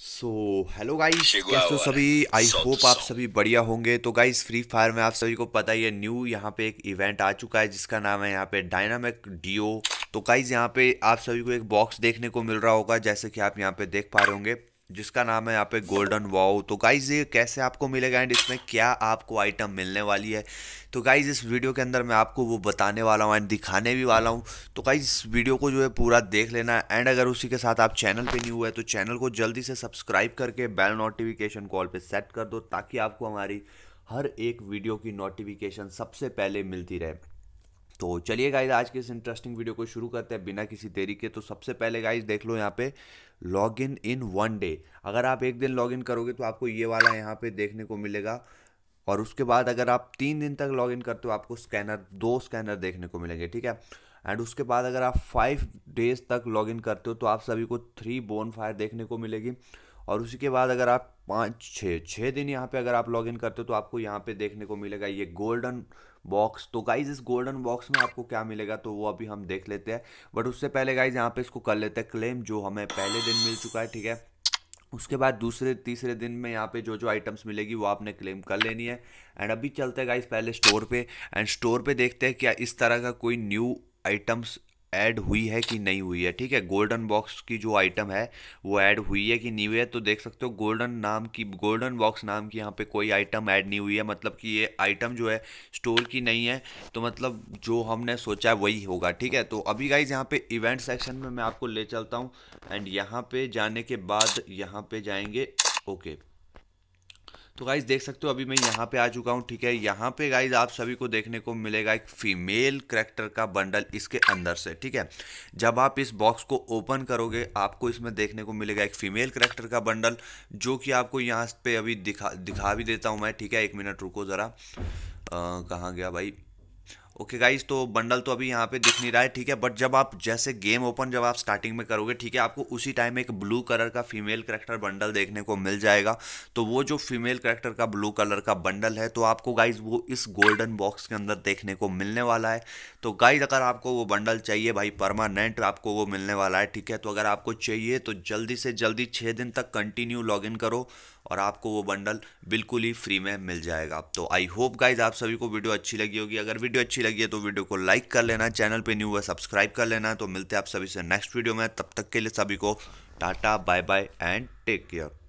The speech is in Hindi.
सो हेलो गाइस कैसे हो सभी आई होप तो आप सभी बढ़िया होंगे तो गाइस फ्री फायर में आप सभी को पता ही है न्यू यहाँ पे एक इवेंट आ चुका है जिसका नाम है यहाँ पे डायनामिक डीओ तो गाइस यहाँ पे आप सभी को एक बॉक्स देखने को मिल रहा होगा जैसे कि आप यहाँ पे देख पा रहे होंगे जिसका नाम है यहाँ पे गोल्डन वाओ तो गाइज़ ये कैसे आपको मिलेगा एंड इसमें क्या आपको आइटम मिलने वाली है तो गाइज़ इस वीडियो के अंदर मैं आपको वो बताने वाला हूँ एंड दिखाने भी वाला हूँ तो गाइज़ इस वीडियो को जो है पूरा देख लेना एंड अगर उसी के साथ आप चैनल पे नहीं हुए तो चैनल को जल्दी से सब्सक्राइब करके बेल नोटिफिकेशन कॉल पर सेट कर दो ताकि आपको हमारी हर एक वीडियो की नोटिफिकेशन सबसे पहले मिलती रहे तो चलिए गाइज आज के इस इंटरेस्टिंग वीडियो को शुरू करते हैं बिना किसी देरी के तो सबसे पहले गाइज देख लो यहाँ पे log in in one day अगर आप एक दिन लॉग इन करोगे तो आपको ये वाला यहाँ पे देखने को मिलेगा और उसके बाद अगर आप तीन दिन तक लॉग इन करते हो आपको स्कैनर दो स्कैनर देखने को मिलेंगे ठीक है एंड उसके बाद अगर आप फाइव डेज तक लॉग इन करते हो तो आप सभी को थ्री बोन फायर देखने को मिलेगी और उसी के बाद अगर आप पाँच छः छः दिन यहाँ पे अगर आप लॉग इन करते हो तो आपको यहाँ पे देखने को मिलेगा ये गोल्डन बॉक्स तो गाइज इस गोल्डन बॉक्स में आपको क्या मिलेगा तो वो अभी हम देख लेते हैं बट उससे पहले गाइज यहाँ पे इसको कर लेते हैं क्लेम जो हमें पहले दिन मिल चुका है ठीक है उसके बाद दूसरे तीसरे दिन में यहाँ पे जो जो आइटम्स मिलेगी वो आपने क्लेम कर लेनी है एंड अभी चलते हैं गाइज़ पहले स्टोर पे एंड स्टोर पे देखते हैं क्या इस तरह का कोई न्यू आइटम्स ऐड हुई है कि नहीं हुई है ठीक है गोल्डन बॉक्स की जो आइटम है वो ऐड हुई है कि नहीं हुई है तो देख सकते हो गोल्डन नाम की गोल्डन बॉक्स नाम की यहाँ पे कोई आइटम ऐड नहीं हुई है मतलब कि ये आइटम जो है स्टोर की नहीं है तो मतलब जो हमने सोचा है वही होगा ठीक है तो अभी गाइज यहाँ पे इवेंट सेक्शन में मैं आपको ले चलता हूँ एंड यहाँ पे जाने के बाद यहाँ पे जाएंगे ओके तो गाइज देख सकते हो अभी मैं यहाँ पे आ चुका हूँ ठीक है यहाँ पे गाइज आप सभी को देखने को मिलेगा एक फीमेल करेक्टर का बंडल इसके अंदर से ठीक है जब आप इस बॉक्स को ओपन करोगे आपको इसमें देखने को मिलेगा एक फीमेल करेक्टर का बंडल जो कि आपको यहाँ पे अभी दिखा दिखा भी देता हूँ मैं ठीक है एक मिनट रुको ज़रा कहाँ गया भाई ओके गाइज तो बंडल तो अभी यहाँ पे दिख नहीं रहा है ठीक है बट जब आप जैसे गेम ओपन जब आप स्टार्टिंग में करोगे ठीक है आपको उसी टाइम एक ब्लू कलर का फीमेल करेक्टर बंडल देखने को मिल जाएगा तो वो जो फीमेल करेक्टर का ब्लू कलर का बंडल है तो आपको गाइज वो इस गोल्डन बॉक्स के अंदर देखने को मिलने वाला है तो गाइज अगर आपको वो बंडल चाहिए भाई परमानेंट आपको वो मिलने वाला है ठीक है तो अगर आपको चाहिए तो जल्दी से जल्दी छः दिन तक कंटिन्यू इन करो और आपको वो बंडल बिल्कुल ही फ्री में मिल जाएगा तो आई होप गाइज आप सभी को वीडियो अच्छी लगी होगी अगर वीडियो अच्छी लगी है तो वीडियो को लाइक कर लेना चैनल पे न्यू है सब्सक्राइब कर लेना तो मिलते हैं आप सभी से नेक्स्ट वीडियो में तब तक के लिए सभी को tata bye bye and take care